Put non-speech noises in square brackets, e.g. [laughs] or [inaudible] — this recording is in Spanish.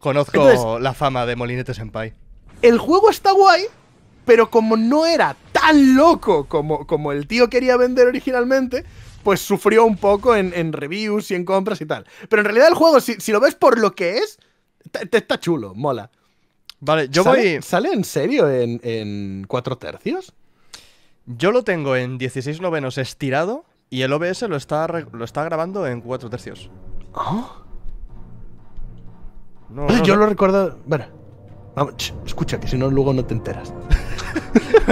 Conozco la fama de Molinete Senpai. El juego está guay, pero como no era tan loco como, como el tío quería vender originalmente, pues sufrió un poco en, reviews y en compras y tal. Pero en realidad el juego, si, lo ves por lo que es, te, está chulo, mola. Vale, yo voy. ¿Sale en serio en, en 4 tercios? Yo lo tengo en 16 novenos estirado y el OBS lo está, lo está grabando en 4 tercios. Oh yo lo recuerdo. Bueno, vamos, escucha, que si no, luego no te enteras. [laughs]